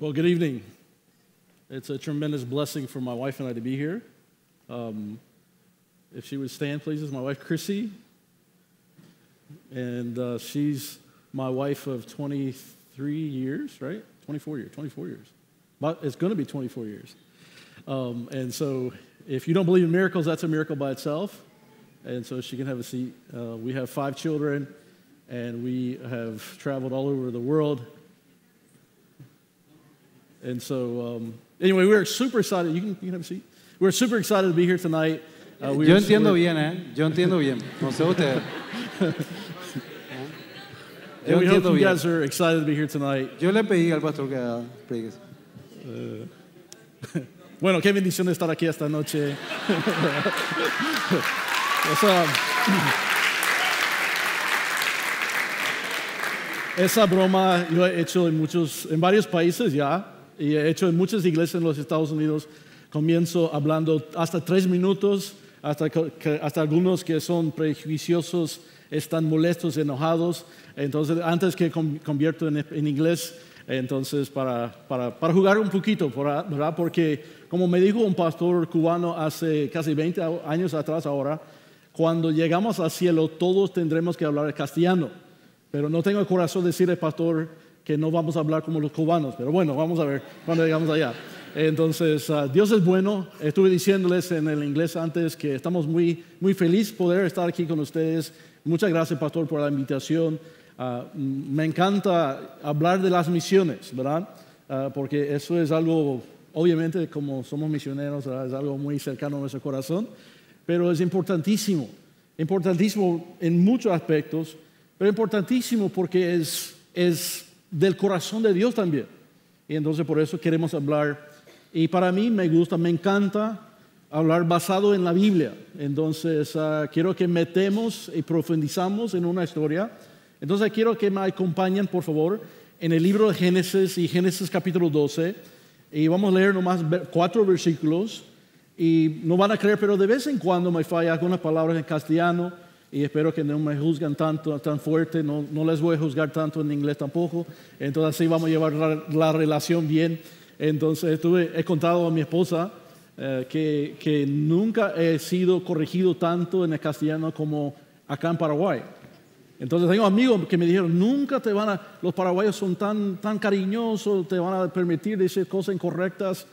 Well, good evening. It's a tremendous blessing for my wife and I to be here. Um, if she would stand, please, is my wife Chrissy. And uh, she's my wife of 23 years, right? 24 years, 24 years. But it's going to be 24 years. Um, and so if you don't believe in miracles, that's a miracle by itself. And so she can have a seat. Uh, we have five children, and we have traveled all over the world and so, um, anyway, we're super excited. You can, you can have a seat. We're super excited to be here tonight. Uh, we Yo entiendo bien, ¿eh? Yo entiendo bien. No sé usted. Yo we hope you bien. guys are excited to be here tonight. Yo le pedí al pastor que ah, predique. Uh, bueno, qué bendición de estar aquí esta noche. es, uh, esa broma yo he hecho en muchos, en varios países ya. Y he hecho en muchas iglesias en los Estados Unidos, comienzo hablando hasta tres minutos, hasta, algunos que son prejuiciosos están molestos, enojados. Entonces, antes que convierto en, inglés, entonces para, jugar un poquito, ¿verdad? Porque como me dijo un pastor cubano hace casi 20 años atrás ahora, cuando llegamos al cielo todos tendremos que hablar castellano. Pero no tengo el corazón de decirle pastor, que no vamos a hablar como los cubanos, pero bueno, vamos a ver cuando llegamos allá. Entonces, ah, Dios es bueno. Estuve diciéndoles en el inglés antes que estamos muy, muy feliz poder estar aquí con ustedes. Muchas gracias, pastor, por la invitación. Ah, me encanta hablar de las misiones, ¿verdad? Ah, porque eso es algo, obviamente, como somos misioneros, es algo muy cercano a nuestro corazón, pero es importantísimo, importantísimo en muchos aspectos, pero importantísimo porque es, es del corazón de Dios también. Y entonces por eso queremos hablar, y para mí me gusta, me encanta hablar basado en la Biblia. Entonces ah, quiero que metemos y profundizamos en una historia. Entonces quiero que me acompañen, por favor, en el libro de Génesis y Génesis capítulo 12. Y vamos a leer nomás cuatro versículos. Y no van a creer, pero de vez en cuando me falla algunas palabras en castellano y espero que no me juzgan tanto, tan fuerte, no, no, les voy a juzgar tanto en inglés tampoco, entonces así vamos a llevar la, relación bien. Entonces estuve, he contado a mi esposa eh, que, que, nunca he sido corregido tanto en el castellano como acá en Paraguay. Entonces tengo amigos que me dijeron, nunca te van a, los paraguayos son tan, tan cariñosos, te van a permitir decir cosas incorrectas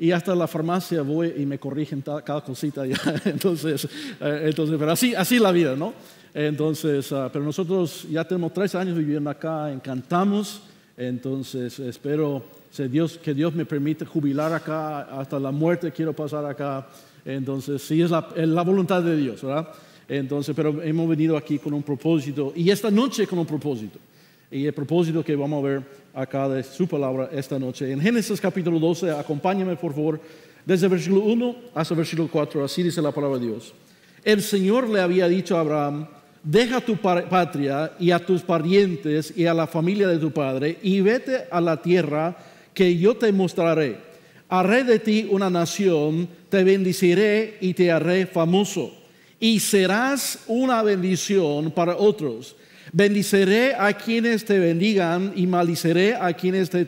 y hasta la farmacia voy y me corrigen cada cosita. Entonces, eh, entonces, pero así, así la vida, ¿no? Entonces, ah, pero nosotros ya tenemos tres años viviendo acá, encantamos, entonces espero Dios, que Dios me permita jubilar acá, hasta la muerte quiero pasar acá. Entonces, sí, es la, es la voluntad de Dios, ¿verdad? Entonces, pero hemos venido aquí con un propósito y esta noche con un propósito. Y el propósito que vamos a ver acá de su palabra esta noche. En Génesis capítulo 12, acompáñame por favor, desde versículo 1 hasta versículo 4, así dice la palabra de Dios. El Señor le había dicho a Abraham, deja tu patria y a tus parientes y a la familia de tu padre y vete a la tierra que yo te mostraré. Haré de ti una nación, te bendeciré y te haré famoso. Y serás una bendición para otros Bendiceré a quienes te bendigan y maliceré a quienes te,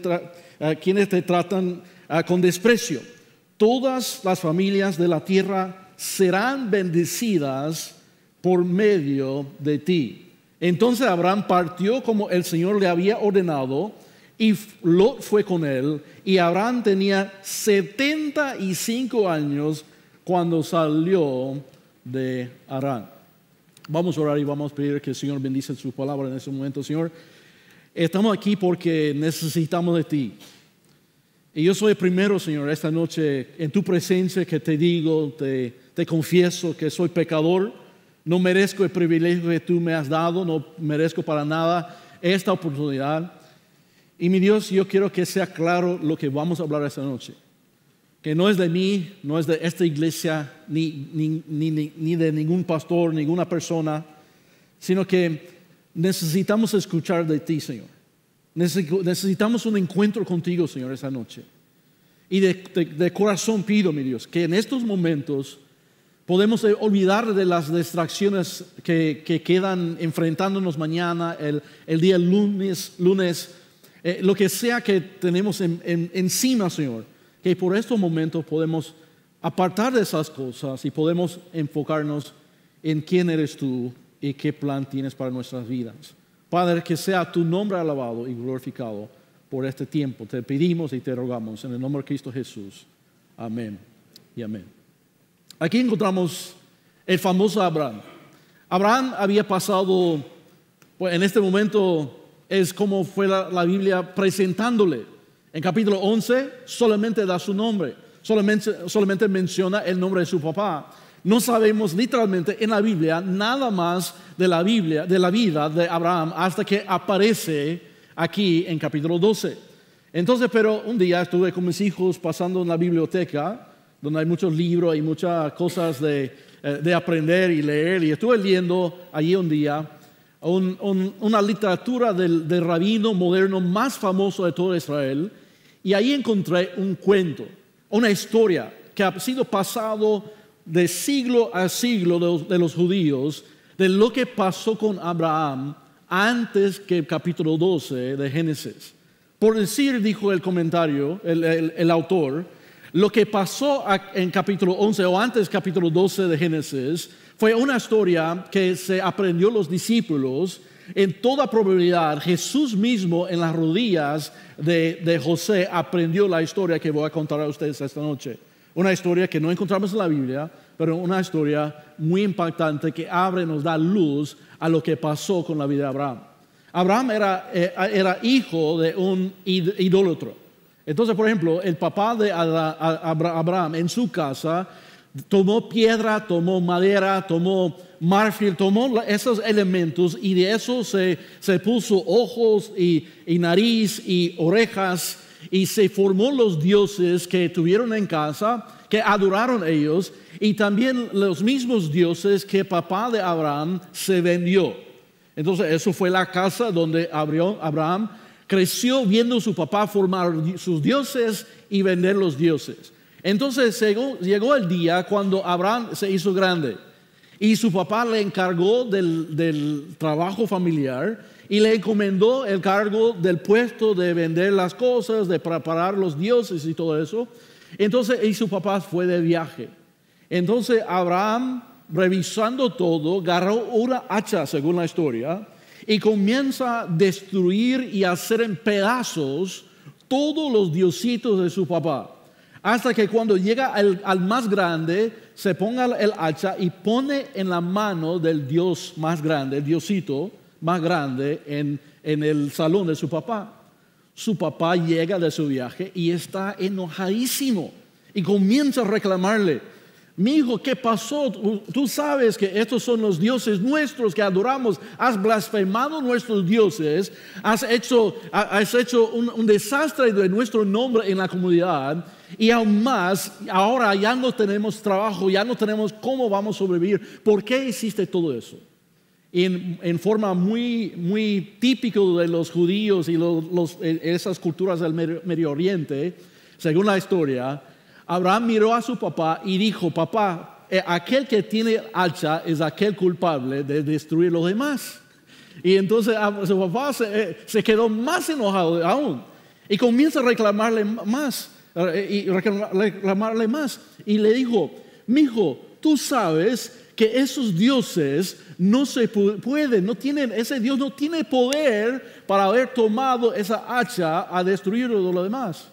a quienes te tratan ah, con desprecio. Todas las familias de la tierra serán bendecidas por medio de ti. Entonces Abraham partió como el Señor le había ordenado y Lot fue con él. Y Abraham tenía 75 años cuando salió de Arán. Vamos a orar y vamos a pedir que el Señor bendice su palabra en este momento. Señor, estamos aquí porque necesitamos de ti. Y yo soy el primero, Señor, esta noche en tu presencia que te digo, te, te confieso que soy pecador. No merezco el privilegio que tú me has dado, no merezco para nada esta oportunidad. Y mi Dios, yo quiero que sea claro lo que vamos a hablar esta noche que no es de mí, no es de esta iglesia, ni, de ningún pastor, ninguna persona, sino que necesitamos escuchar de ti, Señor. Necesitamos un encuentro contigo, Señor, esa noche. Y de, corazón pido, mi Dios, que en estos momentos podemos olvidar de las distracciones que, quedan enfrentándonos mañana, el, día lunes, lunes eh, lo que sea que tenemos encima, Señor que por estos momentos podemos apartar de esas cosas y podemos enfocarnos en quién eres tú y qué plan tienes para nuestras vidas. Padre, que sea tu nombre alabado y glorificado por este tiempo. Te pedimos y te rogamos en el nombre de Cristo Jesús. Amén y amén. Aquí encontramos el famoso Abraham. Abraham había pasado, pues en este momento es como fue la Biblia presentándole en capítulo 11 solamente da su nombre, solamente, solamente menciona el nombre de su papá. No sabemos literalmente en la Biblia nada más de la Biblia, de la vida de Abraham hasta que aparece aquí en capítulo 12. Entonces, pero un día estuve con mis hijos pasando en la biblioteca, donde hay muchos libros hay muchas cosas de, eh, de, aprender y leer, y estuve leyendo allí un día una literatura del, del rabino moderno más famoso de todo Israel, y ahí encontré un cuento, una historia que ha sido pasado de siglo a siglo de los, judíos, de lo que pasó con Abraham antes que el capítulo 12 de Génesis. Por decir, dijo el comentario, el, el autor, lo que pasó en capítulo 11 o antes capítulo 12 de Génesis fue una historia que se aprendió los discípulos en toda probabilidad, Jesús mismo en las rodillas de, José aprendió la historia que voy a contar a ustedes esta noche. Una historia que no encontramos en la Biblia, pero una historia muy impactante que abre, nos da luz a lo que pasó con la vida de Abraham. Abraham era, eh, era hijo de un idólatro. Entonces, por ejemplo, el papá de Abraham en su casa Tomó piedra, tomó madera, tomó marfil, tomó esos elementos y de eso se, puso ojos y, nariz y orejas y se formó los dioses que tuvieron en casa, que adoraron ellos y también los mismos dioses que papá de Abraham se vendió. Entonces eso fue la casa donde Abraham creció viendo a su papá formar sus dioses y vender los dioses. Entonces llegó, el día cuando Abraham se hizo grande y su papá le encargó del, del trabajo familiar y le encomendó el cargo del puesto de vender las cosas, de preparar los dioses y todo eso. Entonces, y su papá fue de viaje. Entonces Abraham, revisando todo, agarró una hacha, según la historia, y comienza a destruir y hacer en pedazos todos los diositos de su papá hasta que cuando llega al, más grande, se ponga el hacha y pone en la mano del Dios más grande, el Diosito más grande, en el salón de su papá. Su papá llega de su viaje y está enojadísimo y comienza a reclamarle mi hijo, ¿qué pasó? Tú sabes que estos son los dioses nuestros que adoramos. Has blasfemado nuestros dioses. Has hecho, un, desastre de nuestro nombre en la comunidad. Y aún más, ahora ya no tenemos trabajo, ya no tenemos cómo vamos a sobrevivir. ¿Por qué hiciste todo eso? En, forma muy, muy típico de los judíos y eh, esas culturas del Medio Oriente, según la historia, Abraham miró a su papá y dijo, papá, eh, aquel que tiene hacha es aquel culpable de destruir los demás. Y entonces ah, su papá eh, se, quedó más enojado aún y comienza a reclamarle más, eh, y reclamarle más. Y le dijo, mi hijo, tú sabes que esos dioses no se pueden, no tienen, ese Dios no tiene poder para haber tomado esa hacha a destruir los demás.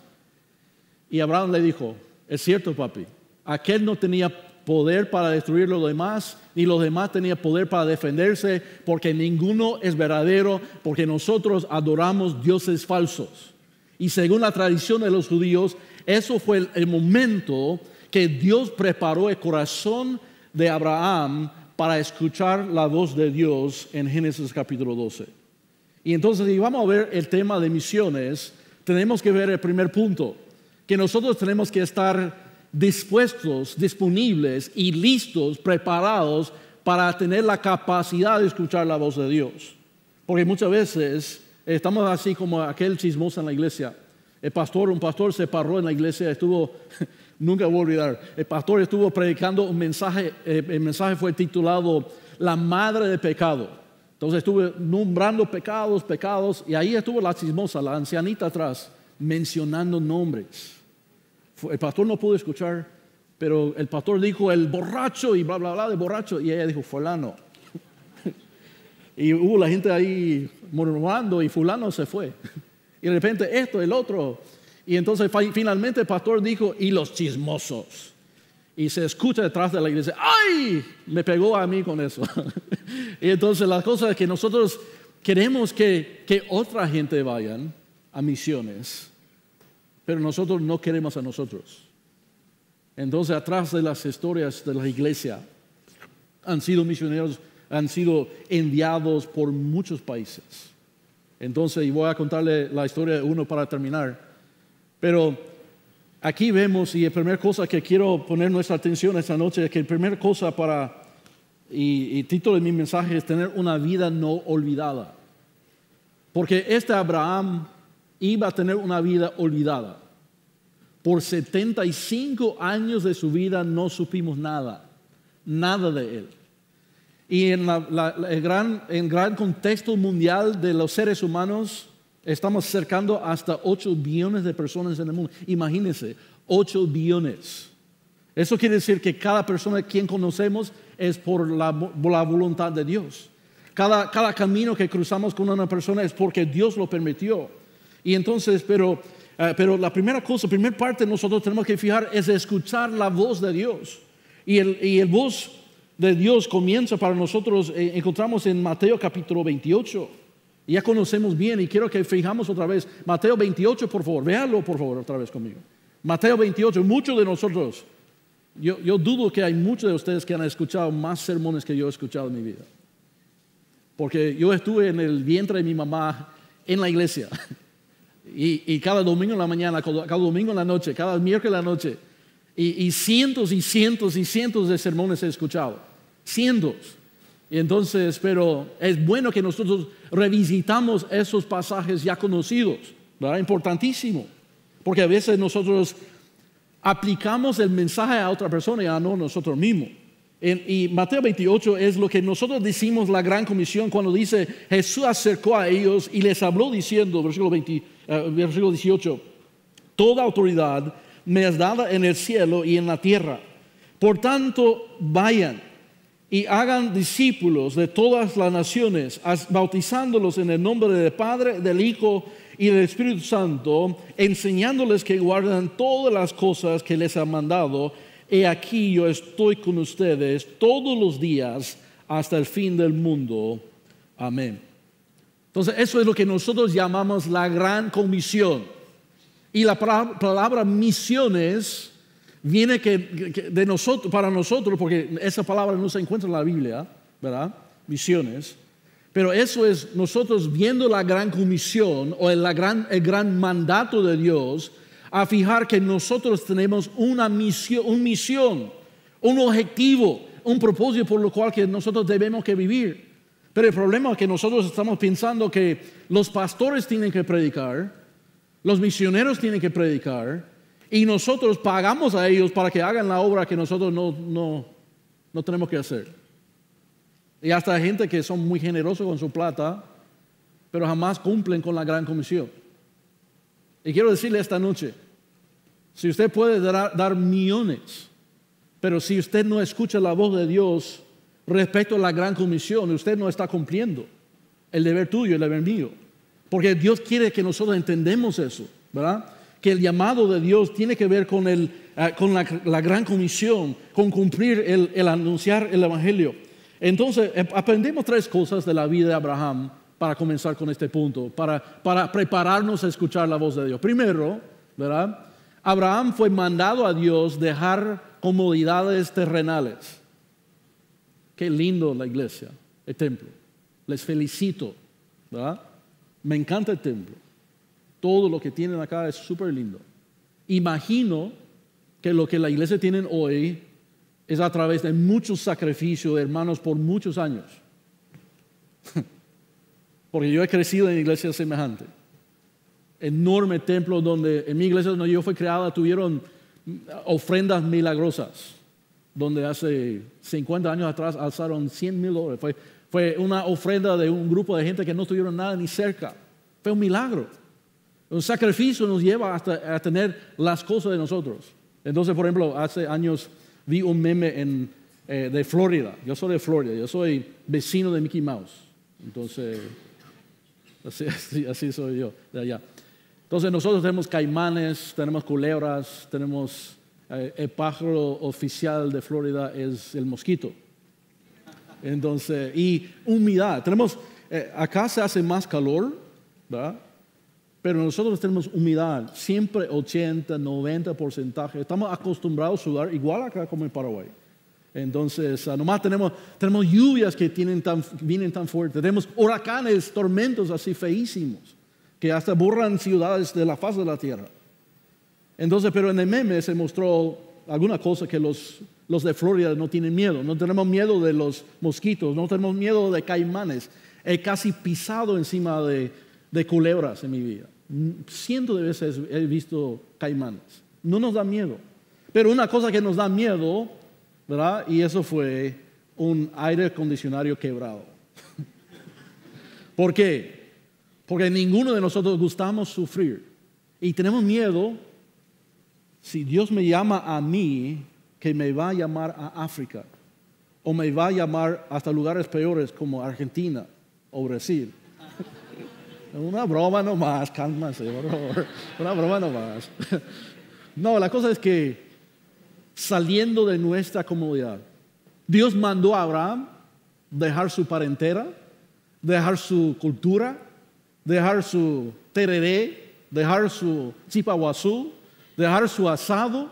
Y Abraham le dijo, es cierto, papi. Aquel no tenía poder para destruir los demás, ni los demás tenían poder para defenderse, porque ninguno es verdadero, porque nosotros adoramos dioses falsos. Y según la tradición de los judíos, eso fue el, el momento que Dios preparó el corazón de Abraham para escuchar la voz de Dios en Génesis capítulo 12. Y entonces, si vamos a ver el tema de misiones, tenemos que ver el primer punto que nosotros tenemos que estar dispuestos, disponibles y listos, preparados para tener la capacidad de escuchar la voz de Dios. Porque muchas veces estamos así como aquel chismoso en la iglesia. El pastor, un pastor se paró en la iglesia, estuvo, nunca voy a olvidar, el pastor estuvo predicando un mensaje, eh, el mensaje fue titulado La Madre de Pecado. Entonces estuve nombrando pecados, pecados, y ahí estuvo la chismosa, la ancianita atrás, mencionando nombres el pastor no pudo escuchar, pero el pastor dijo el borracho y bla, bla, bla de borracho. Y ella dijo, fulano. y hubo la gente ahí murmurando y fulano se fue. y de repente esto, el otro. Y entonces finalmente el pastor dijo, y los chismosos. Y se escucha detrás de la iglesia, ¡ay! Me pegó a mí con eso. y entonces las cosas que nosotros queremos que, que otra gente vaya a misiones pero nosotros no queremos a nosotros. Entonces, atrás de las historias de la iglesia, han sido misioneros, han sido enviados por muchos países. Entonces, y voy a contarle la historia de uno para terminar. Pero aquí vemos, y la primera cosa que quiero poner nuestra atención esta noche es que la primera cosa para, y, y título de mi mensaje es tener una vida no olvidada. Porque este Abraham iba a tener una vida olvidada. Por 75 años de su vida no supimos nada, nada de él. Y en el gran, gran contexto mundial de los seres humanos, estamos cercando hasta 8 billones de personas en el mundo. Imagínense, 8 billones. Eso quiere decir que cada persona quien conocemos es por la, voluntad de Dios. Cada, cada camino que cruzamos con una persona es porque Dios lo permitió. Y entonces, pero, eh, pero la primera cosa, la primera parte nosotros tenemos que fijar es escuchar la voz de Dios. Y el, y el voz de Dios comienza para nosotros, eh, encontramos en Mateo capítulo 28. Ya conocemos bien y quiero que fijamos otra vez. Mateo 28, por favor, véalo por favor otra vez conmigo. Mateo 28, muchos de nosotros, yo, yo dudo que hay muchos de ustedes que han escuchado más sermones que yo he escuchado en mi vida. Porque yo estuve en el vientre de mi mamá en la iglesia. Y, cada domingo en la mañana, cada, domingo en la noche, cada miércoles en la noche. Y, cientos y cientos y cientos de sermones he escuchado. Cientos. Y entonces, pero es bueno que nosotros revisitamos esos pasajes ya conocidos, ¿verdad? Importantísimo. Porque a veces nosotros aplicamos el mensaje a otra persona y a no nosotros mismos. y Mateo 28 es lo que nosotros decimos la gran comisión cuando dice Jesús acercó a ellos y les habló diciendo, versículo 28 eh, versículo 18, toda autoridad me es dada en el cielo y en la tierra. Por tanto, vayan y hagan discípulos de todas las naciones, bautizándolos en el nombre del Padre, del Hijo y del Espíritu Santo, enseñándoles que guardan todas las cosas que les ha mandado. He aquí yo estoy con ustedes todos los días hasta el fin del mundo. Amén. Entonces, eso es lo que nosotros llamamos la gran comisión. Y la palabra misiones viene que, de nosotros, para nosotros, porque esa palabra no se encuentra en la Biblia, ¿verdad? Misiones. Pero eso es nosotros viendo la gran comisión o el, gran, mandato de Dios a fijar que nosotros tenemos una misión, una misión, un objetivo, un propósito por lo cual que nosotros debemos que vivir. Pero el problema es que nosotros estamos pensando que los pastores tienen que predicar, los misioneros tienen que predicar, y nosotros pagamos a ellos para que hagan la obra que nosotros no, tenemos que hacer. Y hasta hay gente que son muy generosos con su plata, pero jamás cumplen con la gran comisión. Y quiero decirle esta noche, si usted puede dar, dar millones, pero si usted no escucha la voz de Dios, respecto a la gran comisión, usted no está cumpliendo el deber tuyo, el deber mío. Porque Dios quiere que nosotros entendemos eso, ¿verdad? Que el llamado de Dios tiene que ver con, eh, con la, gran comisión, con cumplir el, anunciar el Evangelio. Entonces, eh, aprendemos tres cosas de la vida de Abraham para comenzar con este punto, para, para prepararnos a escuchar la voz de Dios. Primero, ¿verdad? Abraham fue mandado a Dios dejar comodidades terrenales. Qué lindo la iglesia, el templo. Les felicito, ¿verdad? Me encanta el templo. Todo lo que tienen acá es súper lindo. Imagino que lo que la iglesia tiene hoy es a través de muchos sacrificios de hermanos por muchos años. Porque yo he crecido en iglesias semejantes. Enorme templo donde en mi iglesia donde yo fui creada tuvieron ofrendas milagrosas donde hace 50 años atrás alzaron 100 mil dólares. Fue, fue una ofrenda de un grupo de gente que no tuvieron nada ni cerca. Fue un milagro. Un sacrificio nos lleva a tener las cosas de nosotros. Entonces, por ejemplo, hace años vi un meme eh, de Florida. Yo soy de Florida, yo soy vecino de Mickey Mouse. Entonces, así soy yo de allá. Entonces, nosotros tenemos caimanes, tenemos culebras, tenemos eh, el pájaro oficial de Florida es el mosquito. Entonces, y humedad. Tenemos, eh, acá se hace más calor, ¿verdad? Pero nosotros tenemos humedad, siempre 80, 90 porcentaje. Estamos acostumbrados a sudar igual acá como en Paraguay. Entonces, ah, nomás tenemos, tenemos lluvias que tienen vienen tan fuertes, tenemos huracanes, tormentos así feísimos, que hasta borran ciudades de la faz de la tierra. Entonces, pero en el meme se mostró alguna cosa que los, los de Florida no tienen miedo. No tenemos miedo de los mosquitos, no tenemos miedo de caimanes. He casi pisado encima de, de culebras en mi vida. Cientos de veces he visto caimanes. No nos da miedo. Pero una cosa que nos da miedo, ¿verdad? Y eso fue un aire acondicionado quebrado. ¿Por qué? Porque ninguno de nosotros gustamos sufrir. Y tenemos miedo si Dios me llama a mí, que me va a llamar a África, o me va a llamar hasta lugares peores como Argentina o Brasil. Una broma nomás, cálmase, por Una broma nomás. No, la cosa es que saliendo de nuestra comodidad, Dios mandó a Abraham dejar su parentela, dejar su cultura, dejar su tereré, dejar su chipahuazú dejar su asado.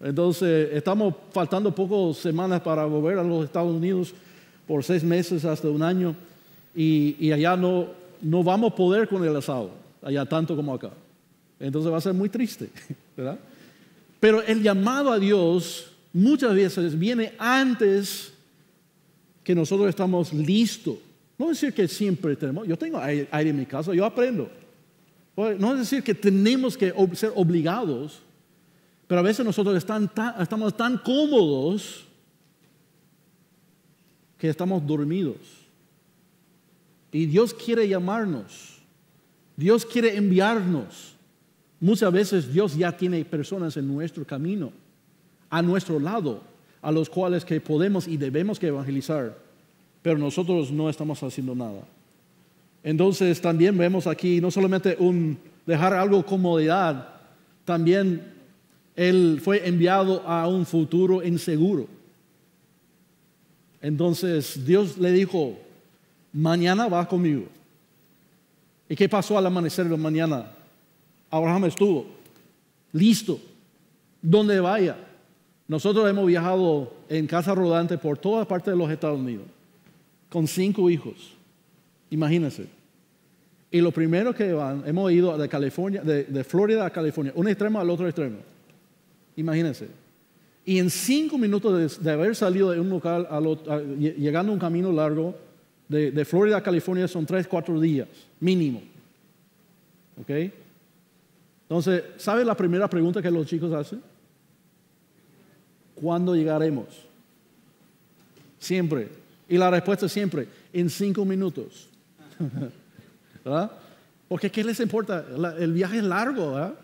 Entonces estamos faltando pocas semanas para volver a los Estados Unidos por seis meses hasta un año y, allá no, no vamos a poder con el asado, allá tanto como acá. Entonces va a ser muy triste, ¿verdad? Pero el llamado a Dios muchas veces viene antes que nosotros estamos listos. No decir que siempre tenemos, yo tengo aire en mi casa, yo aprendo. No es decir que tenemos que ser obligados, pero a veces nosotros están estamos tan cómodos que estamos dormidos. Y Dios quiere llamarnos. Dios quiere enviarnos. Muchas veces Dios ya tiene personas en nuestro camino, a nuestro lado, a los cuales que podemos y debemos que evangelizar, pero nosotros no estamos haciendo nada. Entonces también vemos aquí no solamente un dejar algo comodidad, también él fue enviado a un futuro inseguro. Entonces Dios le dijo, mañana vas conmigo. ¿Y qué pasó al amanecer de mañana? Abraham estuvo listo, donde vaya. Nosotros hemos viajado en casa rodante por toda parte de los Estados Unidos, con cinco hijos. Imagínense. Y lo primero que van, hemos ido de California, de, Florida a California, un extremo al otro extremo. Imagínense. Y en cinco minutos de, haber salido de un local, llegando a un camino largo, de, de, Florida a California son tres, cuatro días, mínimo. ¿Ok? Entonces, ¿sabe la primera pregunta que los chicos hacen? ¿Cuándo llegaremos? Siempre. Y la respuesta es siempre, en cinco minutos. Porque ¿qué les importa? el viaje es largo,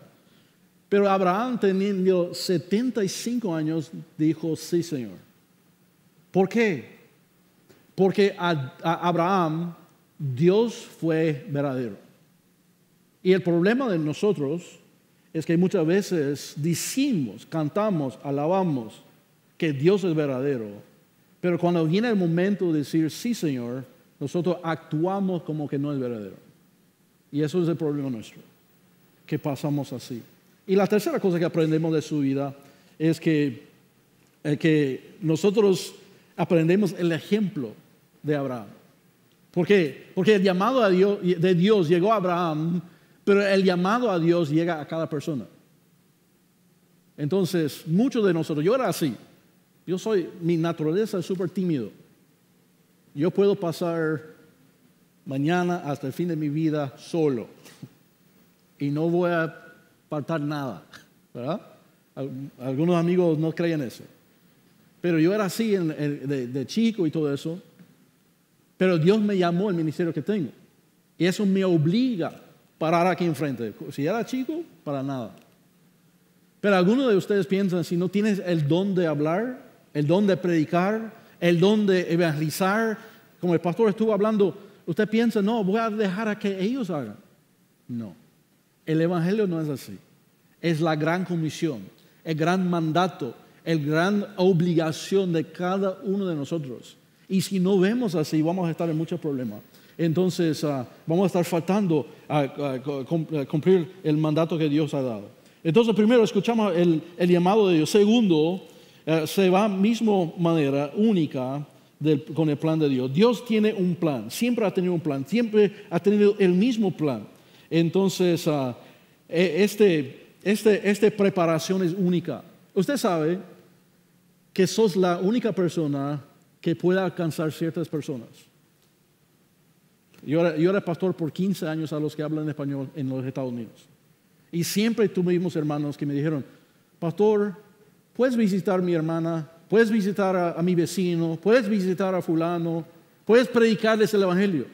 Pero Abraham, teniendo 75 años, dijo, sí, Señor. ¿Por qué? Porque a Abraham Dios fue verdadero. Y el problema de nosotros es que muchas veces decimos, cantamos, alabamos que Dios es verdadero, pero cuando viene el momento de decir, sí Señor, nosotros actuamos como que no es verdadero. Y eso es el problema nuestro, que pasamos así. Y la tercera cosa que aprendemos de su vida es que, que nosotros aprendemos el ejemplo de Abraham. ¿Por qué? Porque el llamado de Dios llegó a Abraham, pero el llamado a Dios llega a cada persona. Entonces, muchos de nosotros, yo era así, yo soy, mi naturaleza es súper tímido. Yo puedo pasar mañana hasta el fin de mi vida solo y no voy a apartar nada, ¿verdad? Algunos amigos no creen eso. Pero yo era así de, chico y todo eso. Pero Dios me llamó al ministerio que tengo. Y eso me obliga a parar aquí enfrente. Si era chico, para nada. Pero algunos de ustedes piensan, si no tienes el don de hablar, el don de predicar, el don de evangelizar, como el pastor estuvo hablando, usted piensa, no, voy a dejar a que ellos hagan. No, el Evangelio no es así. Es la gran comisión, el gran mandato, el gran obligación de cada uno de nosotros. Y si no vemos así, vamos a estar en muchos problemas. Entonces, ah, vamos a estar faltando a, cumplir el mandato que Dios ha dado. Entonces, primero, escuchamos el, el llamado de Dios. Segundo, eh, se va misma manera única con el plan de Dios. Dios tiene un plan, siempre ha tenido un plan, siempre ha tenido el mismo plan. Entonces, ah, e, este, esta este preparación es única. Usted sabe que sos la única persona que pueda alcanzar ciertas personas. Yo era, yo era, pastor por 15 años a los que hablan español en los Estados Unidos. Y siempre tuvimos hermanos que me dijeron, pastor, puedes visitar a mi hermana, puedes visitar a, mi vecino, puedes visitar a fulano, puedes predicarles el Evangelio.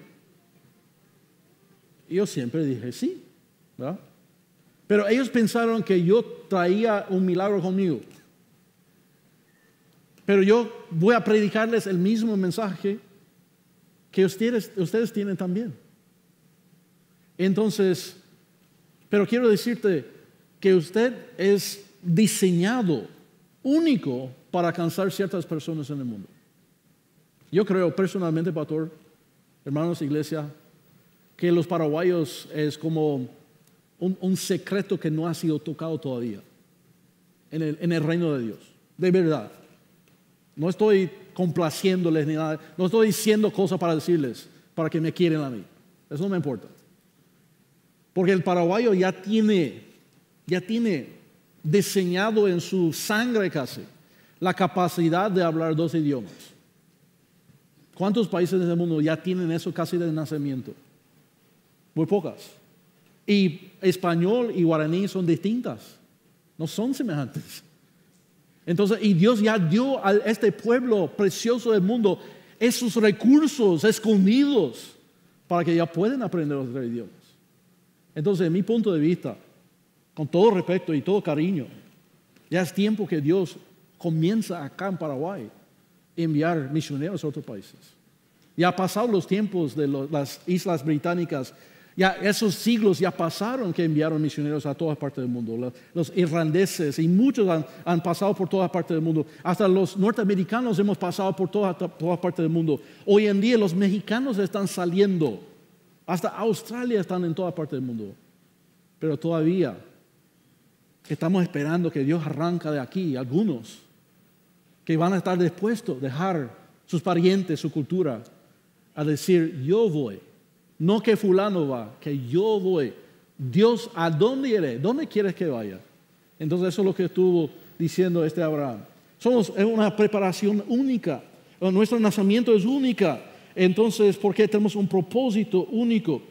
yo siempre dije, sí, ¿verdad? Pero ellos pensaron que yo traía un milagro conmigo. Pero yo voy a predicarles el mismo mensaje que ustedes tienen también. Entonces, pero quiero decirte que usted es diseñado único para alcanzar ciertas personas en el mundo. Yo creo personalmente, pastor, hermanos, iglesia, que los paraguayos es como un, secreto que no ha sido tocado todavía en el, reino de Dios, de verdad. No estoy complaciéndoles ni nada, no estoy diciendo cosas para decirles, para que me quieran a mí. Eso no me importa. Porque el paraguayo ya tiene, ya tiene diseñado en su sangre casi la capacidad de hablar dos idiomas. ¿Cuántos países del mundo ya tienen eso casi de nacimiento? Muy pocas. Y español y guaraní son distintas, no son semejantes. Entonces, y Dios ya dio a este pueblo precioso del mundo esos recursos escondidos para que ya puedan aprender los tres idiomas. Entonces, en mi punto de vista, con todo respeto y todo cariño. Ya es tiempo que Dios comienza acá en Paraguay a enviar misioneros a otros países. Ya pasado los tiempos de las islas británicas, ya esos siglos ya pasaron que enviaron misioneros a todas partes del mundo. Los, irlandeses y muchos han, pasado por toda partes del mundo. Hasta los norteamericanos hemos pasado por todas toda partes del mundo. Hoy en día los mexicanos están saliendo. Hasta Australia están en toda parte del mundo. Pero todavía Estamos esperando que Dios arranca de aquí algunos que van a estar dispuestos a dejar sus parientes, su cultura, a decir, yo voy. No que fulano va, que yo voy. Dios, ¿a dónde iré? ¿Dónde quieres que vaya? Entonces eso es lo que estuvo diciendo este Abraham. Somos una preparación única. Nuestro nacimiento es única. Entonces, porque tenemos un propósito único.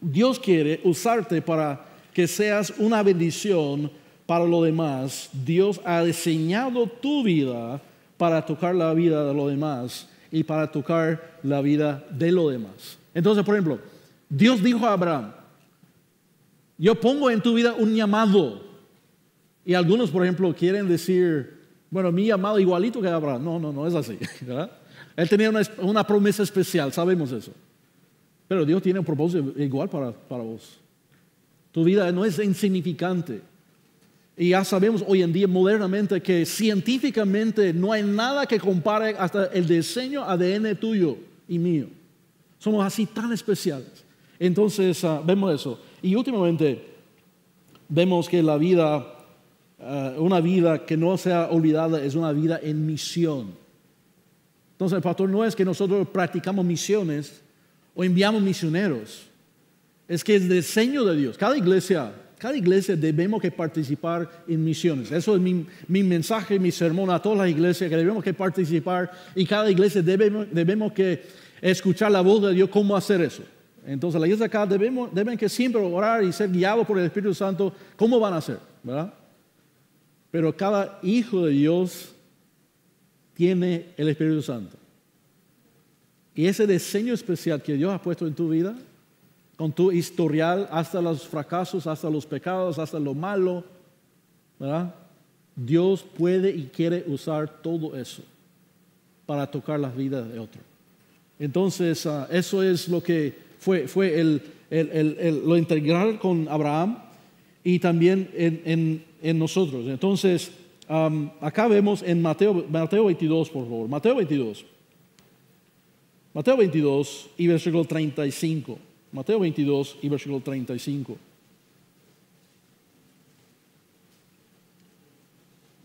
Dios quiere usarte para que seas una bendición para lo demás, Dios ha diseñado tu vida para tocar la vida de lo demás y para tocar la vida de lo demás. Entonces, por ejemplo, Dios dijo a Abraham, yo pongo en tu vida un llamado. Y algunos, por ejemplo, quieren decir, bueno, mi llamado igualito que Abraham. No, no, no es así. Él tenía una, promesa especial, sabemos eso. Pero Dios tiene un propósito igual para, para vos. Tu vida no es insignificante. Y ya sabemos hoy en día modernamente que científicamente no hay nada que compare hasta el diseño ADN tuyo y mío. Somos así tan especiales. Entonces ah, vemos eso. Y últimamente vemos que la vida, ah, una vida que no sea olvidada es una vida en misión. Entonces, el pastor, no es que nosotros practicamos misiones o enviamos misioneros. Es que es diseño de Dios. Cada iglesia cada iglesia debemos que participar en misiones. Eso es mi, mensaje, mi sermón a todas las iglesias, que debemos que participar y cada iglesia debemos, que escuchar la voz de Dios, cómo hacer eso. Entonces, la iglesia acá debemos, deben que siempre orar y ser guiados por el Espíritu Santo, cómo van a hacer, ¿verdad? Pero cada hijo de Dios tiene el Espíritu Santo. Y ese diseño especial que Dios ha puesto en tu vida, con tu historial, hasta los fracasos, hasta los pecados, hasta lo malo, ¿verdad? Dios puede y quiere usar todo eso para tocar las vidas de otros. Entonces, ah, eso es lo que fue, lo integral con Abraham y también en, nosotros. Entonces, acá vemos en Mateo, Mateo 22, por favor. Mateo 22. Mateo 22 y versículo 35. Mateo 22 y versículo 35.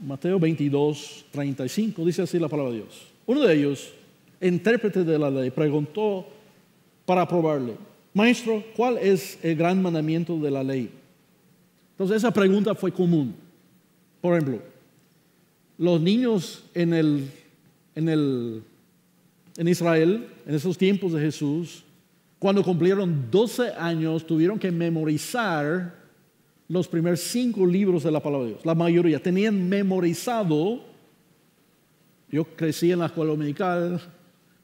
Mateo 22, 35, dice así la palabra de Dios. Uno de ellos, intérprete de la ley, preguntó para probarle, Maestro, ¿cuál es el gran mandamiento de la ley? Entonces esa pregunta fue común. Por ejemplo, los niños en, el, en, en Israel, en esos tiempos de Jesús, cuando cumplieron 12 años, tuvieron que memorizar los primeros cinco libros de la palabra de Dios. La mayoría tenían memorizado. Yo crecí en la escuela dominical,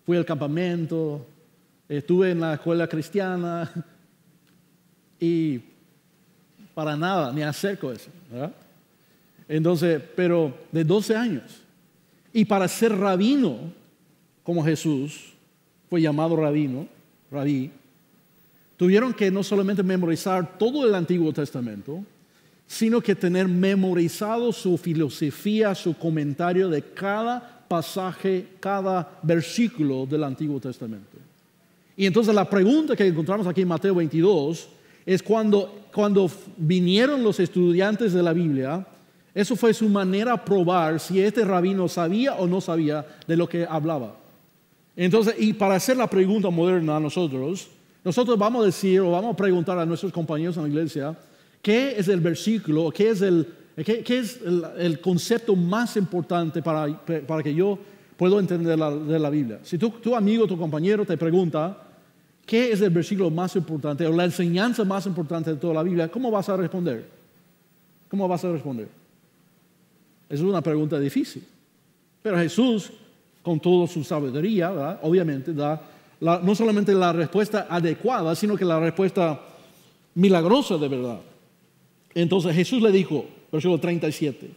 fui al campamento, estuve en la escuela cristiana y para nada ni acerco eso. Entonces, pero de 12 años. Y para ser rabino, como Jesús fue llamado rabino, rabí, tuvieron que no solamente memorizar todo el Antiguo Testamento, sino que tener memorizado su filosofía, su comentario de cada pasaje, cada versículo del Antiguo Testamento. Y entonces la pregunta que encontramos aquí en Mateo 22 es cuando, cuando vinieron los estudiantes de la Biblia, eso fue su manera de probar si este rabino sabía o no sabía de lo que hablaba. Entonces, y para hacer la pregunta moderna a nosotros, nosotros vamos a decir o vamos a preguntar a nuestros compañeros en la iglesia, ¿qué es el versículo, qué es el, qué, es el concepto más importante para, para, que yo puedo entender la, de la Biblia? Si tu, tu amigo, tu compañero te pregunta, ¿qué es el versículo más importante o la enseñanza más importante de toda la Biblia? ¿Cómo vas a responder? ¿Cómo vas a responder? Es una pregunta difícil. Pero Jesús con toda su sabiduría, obviamente da no solamente la respuesta adecuada, sino que la respuesta milagrosa de verdad. Entonces Jesús le dijo, versículo 37,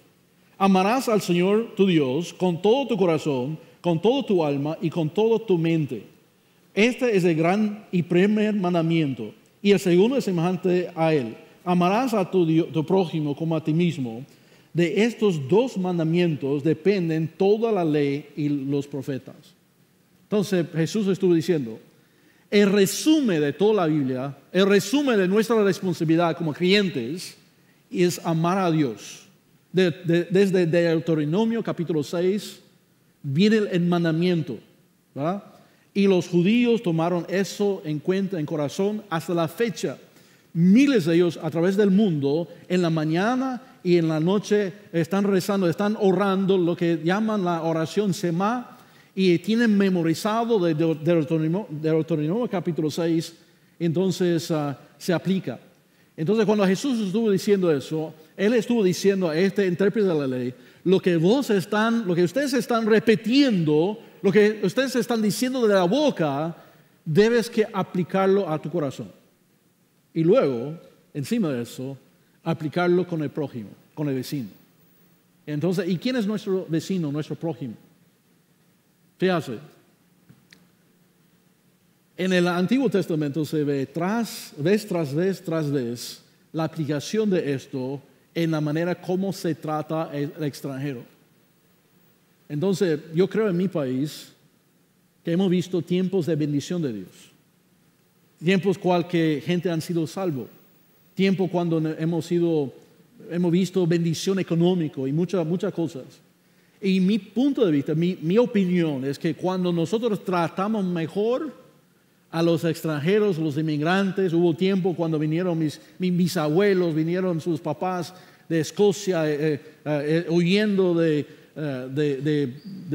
amarás al Señor tu Dios con todo tu corazón, con todo tu alma y con toda tu mente. Este es el gran y primer mandamiento. Y el segundo es semejante a él. Amarás a tu prójimo como a ti mismo. De estos dos mandamientos dependen toda la ley y los profetas. Entonces Jesús estuvo diciendo, el resumen de toda la Biblia, el resumen de nuestra responsabilidad como creyentes es amar a Dios. De, desde Deuteronomio capítulo 6 viene el, mandamiento, Y los judíos tomaron eso en cuenta, en corazón, hasta la fecha. Miles de ellos a través del mundo, en la mañana y en la noche están rezando, están orando lo que llaman la oración Semá y tienen memorizado de Deuteronomio, capítulo 6, entonces ah, se aplica. Entonces cuando Jesús estuvo diciendo eso, Él estuvo diciendo a este intérprete de la ley, lo que vos están, lo que ustedes están repitiendo, lo que ustedes están diciendo de la boca, debes que aplicarlo a tu corazón. Y luego, encima de eso, aplicarlo con el prójimo, con el vecino. Entonces, ¿y quién es nuestro vecino, nuestro prójimo? hace? en el Antiguo Testamento se ve tras, vez tras vez tras vez la aplicación de esto en la manera como se trata el extranjero. Entonces, yo creo en mi país que hemos visto tiempos de bendición de Dios, tiempos cual que gente han sido salvo tiempo cuando hemos sido, hemos visto bendición económica y muchas, muchas cosas. Y mi punto de vista, mi, opinión es que cuando nosotros tratamos mejor a los extranjeros, los inmigrantes, hubo tiempo cuando vinieron mis, mis, abuelos, vinieron sus papás de Escocia eh, eh, eh, huyendo de,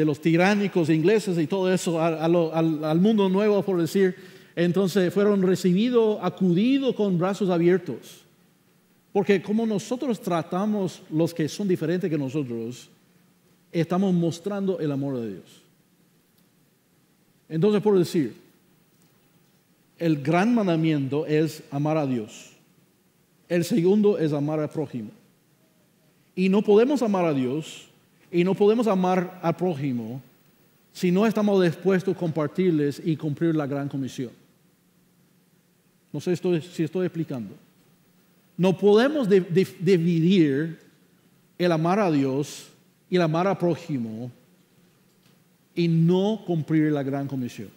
los tiránicos ingleses y todo eso al mundo nuevo, por decir entonces fueron recibidos, acudidos con brazos abiertos. Porque como nosotros tratamos los que son diferentes que nosotros, estamos mostrando el amor de Dios. Entonces, por decir, el gran mandamiento es amar a Dios. El segundo es amar al prójimo. Y no podemos amar a Dios y no podemos amar al prójimo si no estamos dispuestos a compartirles y cumplir la gran comisión. No sé si estoy explicando. No podemos dividir el amar a Dios y el amar a prójimo y no cumplir la gran comisión.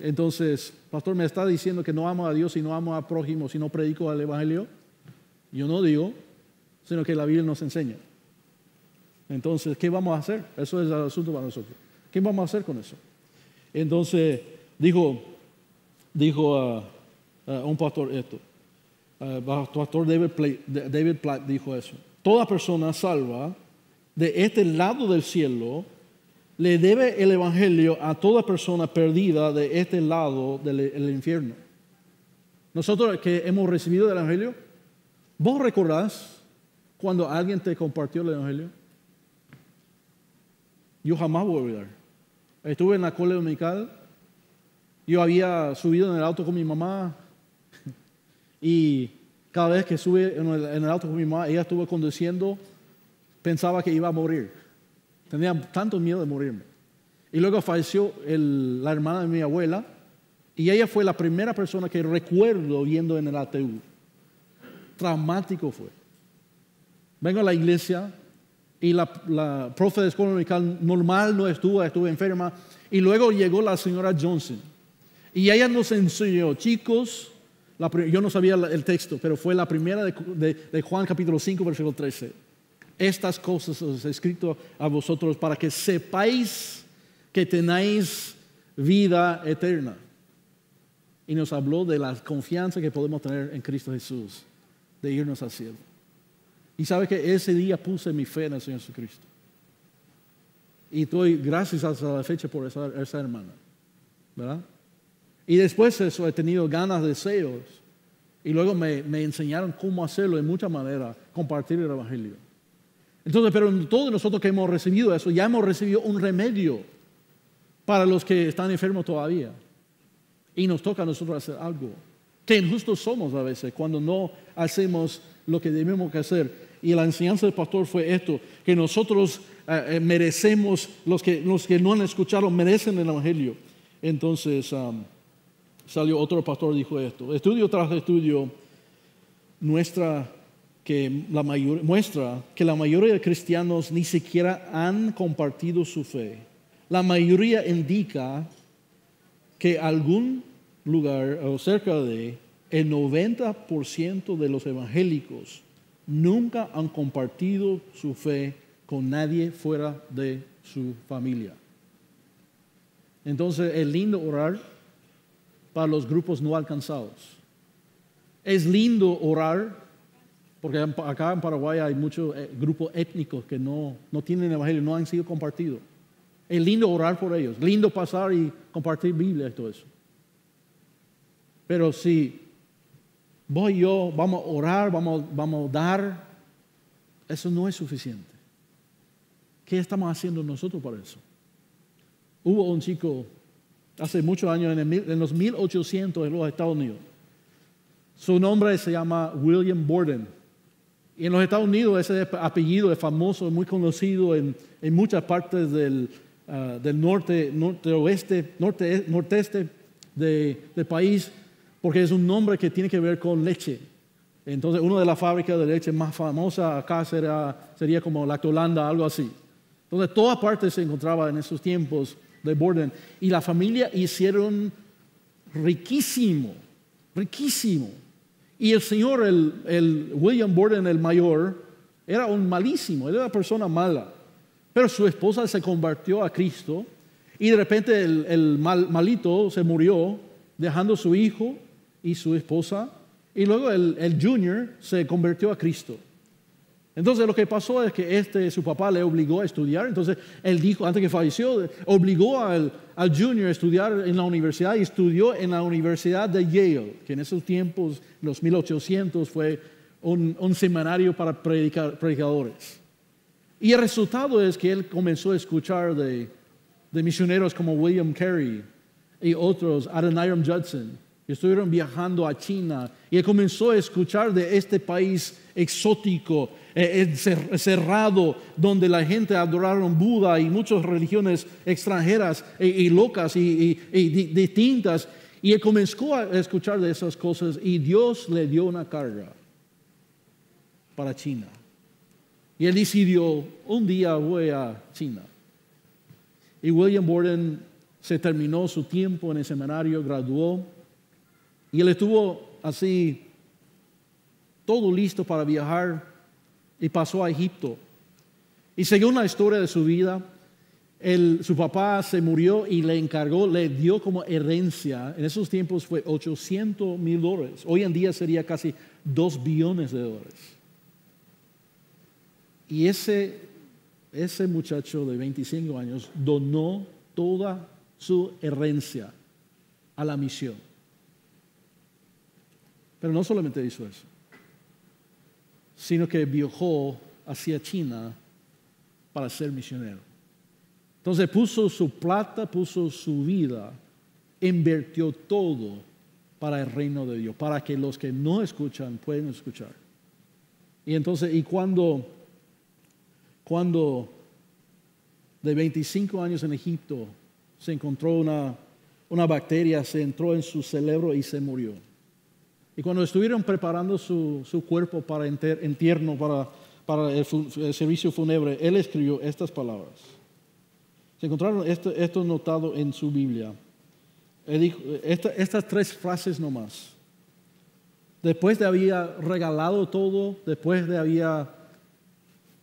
Entonces, pastor, ¿me está diciendo que no amo a Dios y no amo a prójimo si no predico el Evangelio? Yo no digo, sino que la Biblia nos enseña. Entonces, ¿qué vamos a hacer? Eso es el asunto para nosotros. ¿Qué vamos a hacer con eso? Entonces, dijo, dijo a, un pastor esto. pastor David, Platt dijo eso. Toda persona salva de este lado del cielo le debe el Evangelio a toda persona perdida de este lado del infierno. Nosotros que hemos recibido el Evangelio, ¿vos recordás cuando alguien te compartió el Evangelio? Yo jamás voy a olvidar. Estuve en la colegio dominical yo había subido en el auto con mi mamá y cada vez que sube en el, auto con mi mamá, ella estuvo conduciendo, pensaba que iba a morir. Tenía tanto miedo de morirme. Y luego falleció la hermana de mi abuela y ella fue la primera persona que recuerdo viendo en el ATU. Traumático fue. Vengo a la iglesia y la, la profe de escuela normal no estuvo, estuvo enferma. Y luego llegó la señora Johnson. Y ella nos enseñó, chicos, yo no sabía el texto, pero fue la primera de, Juan capítulo 5, versículo 13. Estas cosas os he escrito a vosotros para que sepáis que tenéis vida eterna. Y nos habló de la confianza que podemos tener en Cristo Jesús, de irnos al cielo. Y sabe que ese día puse mi fe en el Señor Jesucristo. Y doy gracias a la fecha por esa hermana. ¿Verdad? Y después eso he tenido ganas, deseos. Y luego me, enseñaron cómo hacerlo de muchas maneras, compartir el Evangelio. Entonces, pero todos nosotros que hemos recibido eso, ya hemos recibido un remedio para los que están enfermos todavía. Y nos toca a nosotros hacer algo. Qué injustos somos a veces cuando no hacemos lo que debemos hacer. Y la enseñanza del pastor fue esto, que nosotros eh, eh, merecemos, los que, los que no han escuchado merecen el Evangelio. Entonces salió otro pastor dijo esto. Estudio tras estudio que la mayor, muestra que la mayoría de cristianos ni siquiera han compartido su fe. La mayoría indica que algún lugar o cerca de el 90% de los evangélicos nunca han compartido su fe con nadie fuera de su familia. Entonces es lindo orar para los grupos no alcanzados. Es lindo orar, porque acá en Paraguay hay muchos eh, grupos étnicos que no, no tienen evangelio, no han sido compartidos. Es lindo orar por ellos, lindo pasar y compartir Biblia y todo eso. Pero si vos y yo vamos a orar, vamos, vamos a dar, eso no es suficiente. ¿Qué estamos haciendo nosotros para eso? Hubo un chico hace muchos años, en, los 1800 en los Estados Unidos. Su nombre se llama William Borden. Y en los Estados Unidos ese apellido es famoso, es muy conocido en, muchas partes del, ah, norte, norte, oeste, norte, del país, porque es un nombre que tiene que ver con leche. Entonces, una de las fábricas de leche más famosas acá sería, sería como Lactolanda, algo así. Entonces, toda parte se encontraba en esos tiempos Borden. Y la familia hicieron riquísimo, riquísimo. Y el señor, el, William Borden el mayor, era un malísimo, era una persona mala. Pero su esposa se convirtió a Cristo y de repente el, malito se murió, dejando su hijo y su esposa. Y luego el, el junior se convirtió a Cristo. Entonces lo que pasó es que este, su papá le obligó a estudiar, entonces él dijo, antes que falleció, obligó al, junior a estudiar en la universidad y estudió en la Universidad de Yale, que en esos tiempos, los 1800, fue un, semanario para predicadores. Y el resultado es que él comenzó a escuchar de, de misioneros como William Carey y otros, Adoniram Judson, estuvieron viajando a China y él comenzó a escuchar de este país exótico, eh, eh, cerrado, donde la gente adoraron Buda y muchas religiones extranjeras y, locas y, y, distintas. Y él comenzó a escuchar de esas cosas y Dios le dio una carga para China. Y él decidió, un día voy a China. Y William Borden se terminó su tiempo en el seminario, graduó y él estuvo así todo listo para viajar y pasó a Egipto. Y según la historia de su vida, su papá se murió y le encargó, le dio como herencia, en esos tiempos fue 800 mil dólares, hoy en día sería casi 2 billones de dólares. Y ese, ese muchacho de 25 años donó toda su herencia a la misión. Pero no solamente hizo eso, sino que viajó hacia China para ser misionero. Entonces puso su plata, puso su vida, invirtió todo para el reino de Dios, para que los que no escuchan puedan escuchar. Y entonces, y cuando, cuando de 25 años en Egipto se encontró una, una bacteria, se entró en su cerebro y se murió. Y cuando estuvieron preparando su, cuerpo para entierno, para, para el, servicio fúnebre, él escribió estas palabras. Se encontraron esto, notados en su Biblia. estas tres frases nomás. Después de había regalado todo, después de había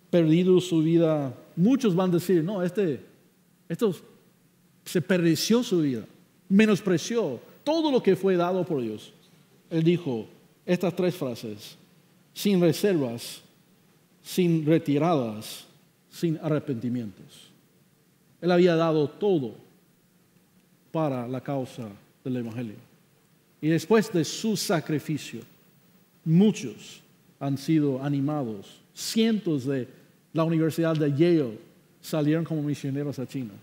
perdido su vida, muchos van a decir, no, este, esto se perdió su vida, menospreció todo lo que fue dado por Dios. Él dijo estas tres frases, sin reservas, sin retiradas, sin arrepentimientos. Él había dado todo para la causa del Evangelio. Y después de su sacrificio, muchos han sido animados, cientos de la Universidad de Yale salieron como misioneros a China,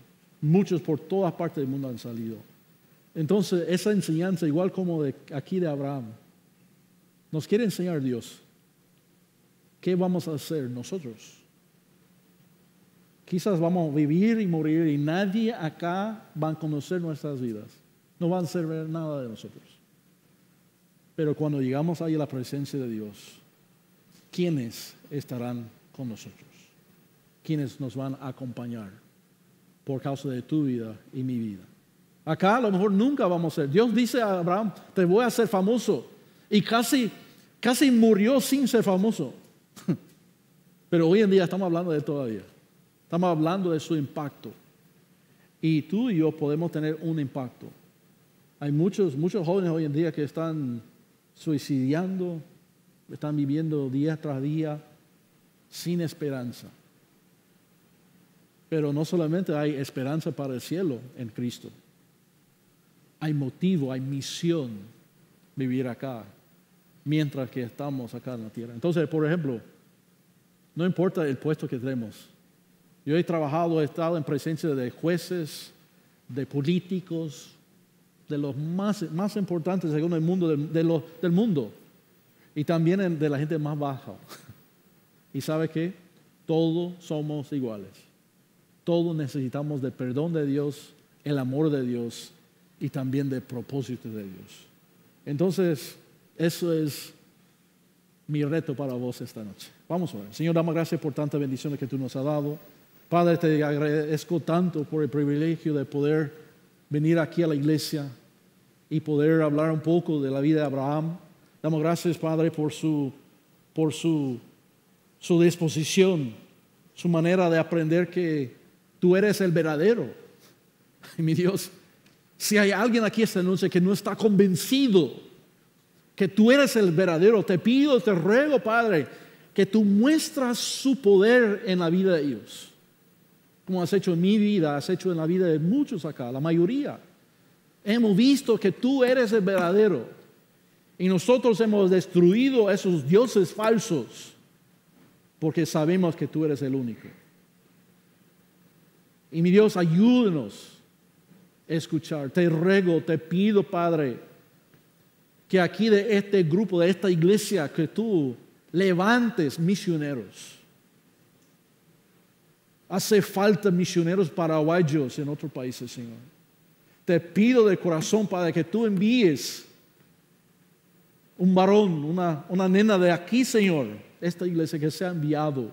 muchos por todas partes del mundo han salido. Entonces, esa enseñanza, igual como de aquí de Abraham, nos quiere enseñar Dios. ¿Qué vamos a hacer nosotros? Quizás vamos a vivir y morir y nadie acá va a conocer nuestras vidas. No van a saber nada de nosotros. Pero cuando llegamos ahí a la presencia de Dios, ¿quiénes estarán con nosotros? ¿Quiénes nos van a acompañar por causa de tu vida y mi vida? Acá a lo mejor nunca vamos a ser. Dios dice a Abraham, te voy a hacer famoso. Y casi, casi murió sin ser famoso. Pero hoy en día estamos hablando de todavía. Estamos hablando de su impacto. Y tú y yo podemos tener un impacto. Hay muchos, muchos jóvenes hoy en día que están suicidiando, están viviendo día tras día sin esperanza. Pero no solamente hay esperanza para el cielo en Cristo, hay motivo, hay misión vivir acá, mientras que estamos acá en la tierra. Entonces, por ejemplo, no importa el puesto que tenemos. Yo he trabajado, he estado en presencia de jueces, de políticos, de los más, importantes según el mundo, del mundo, y también de la gente más baja. y sabe que todos somos iguales. Todos necesitamos del perdón de Dios, el amor de Dios y también de propósito de Dios. Entonces, eso es mi reto para vos esta noche. Vamos a ver. Señor, damos gracias por tantas bendiciones que tú nos has dado. Padre, te agradezco tanto por el privilegio de poder venir aquí a la iglesia y poder hablar un poco de la vida de Abraham. Damos gracias, Padre, por su, por su, su disposición, su manera de aprender que tú eres el verdadero. mi Dios, si hay alguien aquí esta noche que no está convencido que tú eres el verdadero, te pido, te ruego, Padre, que tú muestras su poder en la vida de ellos. Como has hecho en mi vida, has hecho en la vida de muchos acá, la mayoría. Hemos visto que tú eres el verdadero. Y nosotros hemos destruido esos dioses falsos porque sabemos que tú eres el único. Y mi Dios, ayúdenos escuchar. Te ruego, te pido, Padre, que aquí de este grupo, de esta iglesia, que tú levantes misioneros. Hace falta misioneros paraguayos en otros países, Señor. Te pido de corazón, Padre, que tú envíes un varón, una, una nena de aquí, Señor, esta iglesia que sea enviado.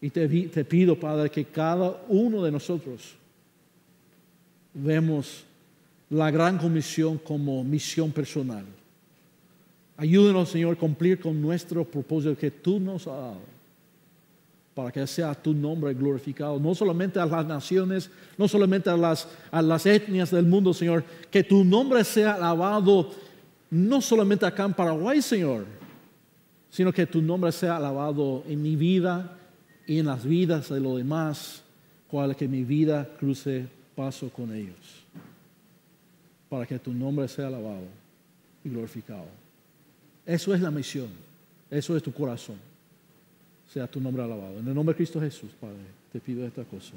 Y te, te pido, Padre, que cada uno de nosotros vemos la gran comisión como misión personal. Ayúdenos, Señor, a cumplir con nuestro propósito que tú nos has dado, para que sea tu nombre glorificado, no solamente a las naciones, no solamente a las, etnias del mundo, Señor, que tu nombre sea alabado, no solamente acá en Paraguay, Señor, sino que tu nombre sea alabado en mi vida y en las vidas de los demás, cual que mi vida cruce paso con ellos, para que tu nombre sea alabado y glorificado. Eso es la misión, eso es tu corazón. Sea tu nombre alabado. En el nombre de Cristo Jesús, Padre, te pido esta cosa.